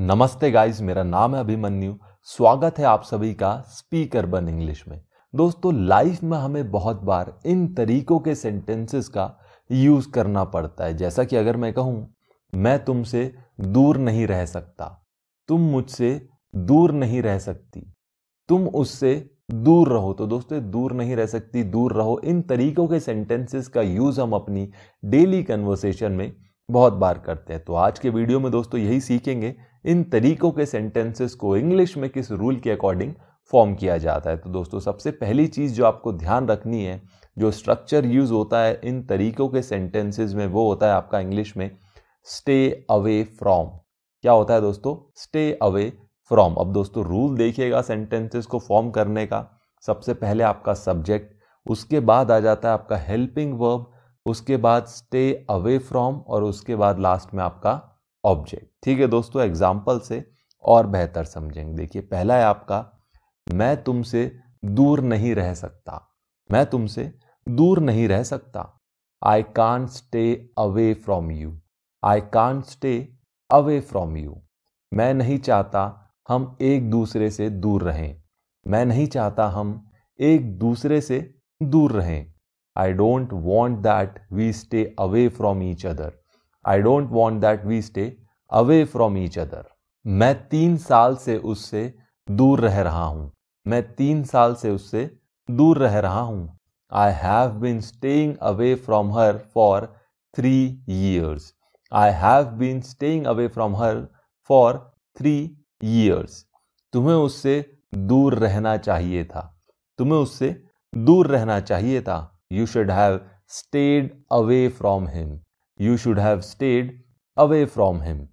नमस्ते गाइस मेरा नाम है अभिमन्यु स्वागत है आप सभी का स्पीकर बन इंग्लिश में दोस्तों लाइफ में हमें बहुत बार इन तरीकों के सेंटेंसेस का यूज करना पड़ता है जैसा कि अगर मैं कहूँ मैं तुमसे दूर नहीं रह सकता तुम मुझसे दूर नहीं रह सकती तुम उससे दूर रहो तो दोस्तों दूर नहीं रह सकती दूर रहो इन तरीकों के सेंटेंसेस का यूज हम अपनी डेली कन्वर्सेशन में बहुत बार करते हैं तो आज के वीडियो में दोस्तों यही सीखेंगे इन तरीकों के सेंटेंसेस को इंग्लिश में किस रूल के अकॉर्डिंग फॉर्म किया जाता है तो दोस्तों सबसे पहली चीज़ जो आपको ध्यान रखनी है जो स्ट्रक्चर यूज़ होता है इन तरीकों के सेंटेंसेज में वो होता है आपका इंग्लिश में स्टे अवे फ्रॉम क्या होता है दोस्तों स्टे अवे फ्रॉम अब दोस्तों रूल देखिएगा सेंटेंसेस को फॉर्म करने का सबसे पहले आपका सब्जेक्ट उसके बाद आ जाता है आपका हेल्पिंग वर्ब उसके बाद स्टे अवे फ्रॉम और उसके बाद लास्ट में आपका ऑब्जेक्ट ठीक है दोस्तों एग्जाम्पल से और बेहतर समझेंगे देखिए पहला है आपका मैं तुमसे दूर नहीं रह सकता मैं तुमसे दूर नहीं रह सकता I can't stay away from you I can't stay away from you मैं नहीं चाहता हम एक दूसरे से दूर रहें मैं नहीं चाहता हम एक दूसरे से दूर रहें I don't want that we stay away from each other I don't want that we stay away from each other मैं तीन साल से उससे दूर रह रहा हूँ मैं तीन साल से उससे दूर रह रहा हूँ I have been staying away from her for three years I have been staying away from her for three years तुम्हें उससे दूर रहना चाहिए था तुम्हें उससे दूर रहना चाहिए था you should have stayed away from him You should have stayed away from him.